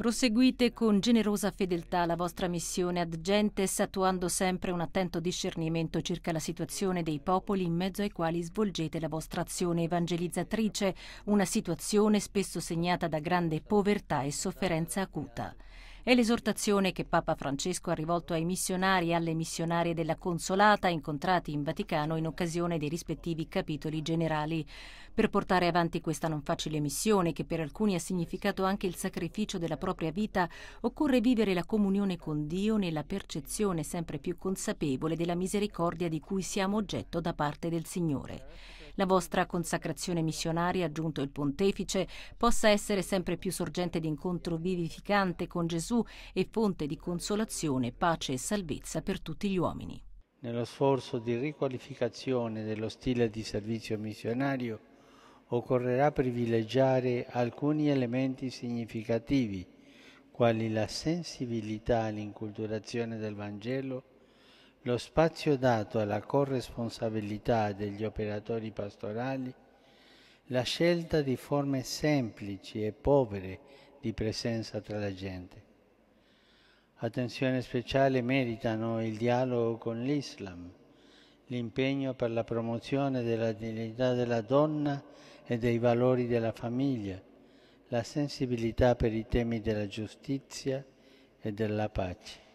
Proseguite con generosa fedeltà la vostra missione ad gentes, attuando sempre un attento discernimento circa la situazione dei popoli in mezzo ai quali svolgete la vostra azione evangelizzatrice, una situazione spesso segnata da grande povertà e sofferenza acuta. È l'esortazione che Papa Francesco ha rivolto ai missionari e alle missionarie della Consolata incontrati in Vaticano in occasione dei rispettivi capitoli generali. Per portare avanti questa non facile missione, che per alcuni ha significato anche il sacrificio della propria vita, occorre vivere la comunione con Dio nella percezione sempre più consapevole della misericordia di cui siamo oggetto da parte del Signore la vostra consacrazione missionaria, aggiunto il pontefice, possa essere sempre più sorgente di incontro vivificante con Gesù e fonte di consolazione, pace e salvezza per tutti gli uomini. Nello sforzo di riqualificazione dello stile di servizio missionario occorrerà privilegiare alcuni elementi significativi, quali la sensibilità all'inculturazione del Vangelo, lo spazio dato alla corresponsabilità degli operatori pastorali, la scelta di forme semplici e povere di presenza tra la gente. Attenzione speciale meritano il dialogo con l'Islam, l'impegno per la promozione della dignità della donna e dei valori della famiglia, la sensibilità per i temi della giustizia e della pace.